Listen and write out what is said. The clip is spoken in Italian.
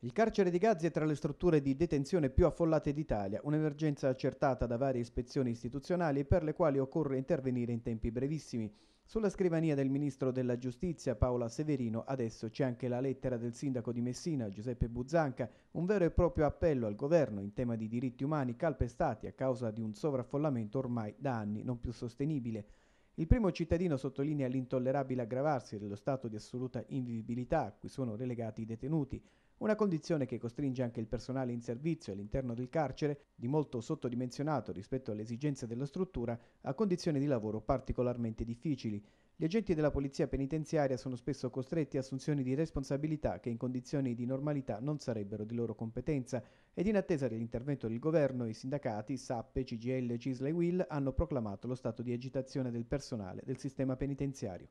Il carcere di Gazzi è tra le strutture di detenzione più affollate d'Italia, un'emergenza accertata da varie ispezioni istituzionali e per le quali occorre intervenire in tempi brevissimi. Sulla scrivania del Ministro della Giustizia Paola Severino adesso c'è anche la lettera del Sindaco di Messina Giuseppe Buzzanca, un vero e proprio appello al Governo in tema di diritti umani calpestati a causa di un sovraffollamento ormai da anni non più sostenibile. Il primo cittadino sottolinea l'intollerabile aggravarsi dello stato di assoluta invivibilità a cui sono relegati i detenuti, una condizione che costringe anche il personale in servizio all'interno del carcere, di molto sottodimensionato rispetto alle esigenze della struttura, a condizioni di lavoro particolarmente difficili. Gli agenti della polizia penitenziaria sono spesso costretti a assunzioni di responsabilità che in condizioni di normalità non sarebbero di loro competenza ed in attesa dell'intervento del governo i sindacati SAPPE, CGL, CISL e WIL hanno proclamato lo stato di agitazione del personale del sistema penitenziario.